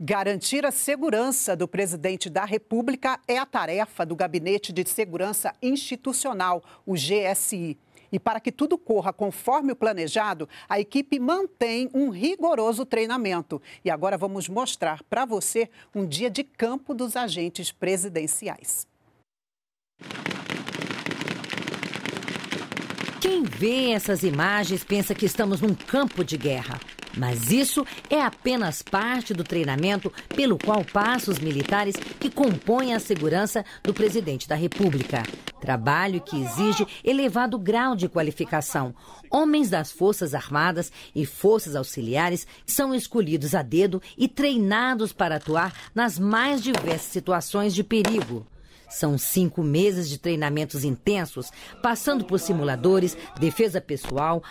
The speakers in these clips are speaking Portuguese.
Garantir a segurança do presidente da República é a tarefa do Gabinete de Segurança Institucional, o GSI. E para que tudo corra conforme o planejado, a equipe mantém um rigoroso treinamento. E agora vamos mostrar para você um dia de campo dos agentes presidenciais. Quem vê essas imagens pensa que estamos num campo de guerra. Mas isso é apenas parte do treinamento pelo qual passam os militares que compõem a segurança do presidente da República. Trabalho que exige elevado grau de qualificação. Homens das Forças Armadas e Forças Auxiliares são escolhidos a dedo e treinados para atuar nas mais diversas situações de perigo. São cinco meses de treinamentos intensos, passando por simuladores, defesa pessoal,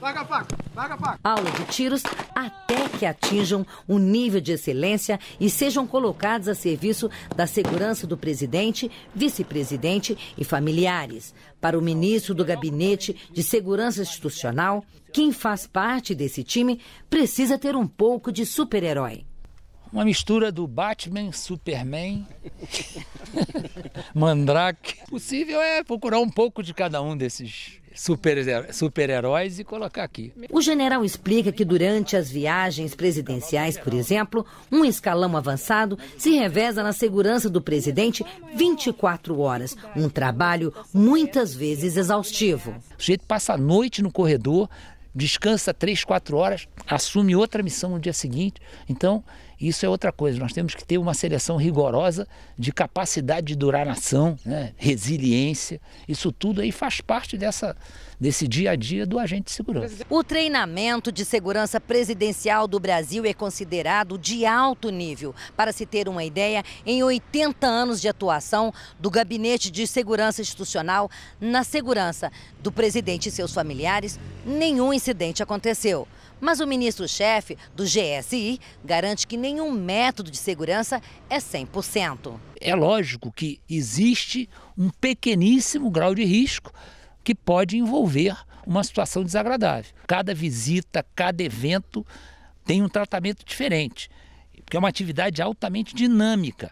Vaga a faca, vaga a faca. Aula de tiros até que atinjam um nível de excelência e sejam colocados a serviço da segurança do presidente, vice-presidente e familiares. Para o ministro do Gabinete de Segurança Institucional, quem faz parte desse time precisa ter um pouco de super-herói. Uma mistura do Batman, Superman, Mandrake. O possível é procurar um pouco de cada um desses super-heróis super e colocar aqui. O general explica que durante as viagens presidenciais, por exemplo, um escalão avançado se reveza na segurança do presidente 24 horas. Um trabalho muitas vezes exaustivo. O sujeito passa a noite no corredor, descansa 3, 4 horas, assume outra missão no dia seguinte. Então, isso é outra coisa, nós temos que ter uma seleção rigorosa de capacidade de durar ação, né? resiliência. Isso tudo aí faz parte dessa, desse dia a dia do agente de segurança. O treinamento de segurança presidencial do Brasil é considerado de alto nível. Para se ter uma ideia, em 80 anos de atuação do Gabinete de Segurança Institucional, na segurança do presidente e seus familiares, nenhum incidente aconteceu. Mas o ministro-chefe do GSI garante que nenhum método de segurança é 100%. É lógico que existe um pequeníssimo grau de risco que pode envolver uma situação desagradável. Cada visita, cada evento tem um tratamento diferente, porque é uma atividade altamente dinâmica.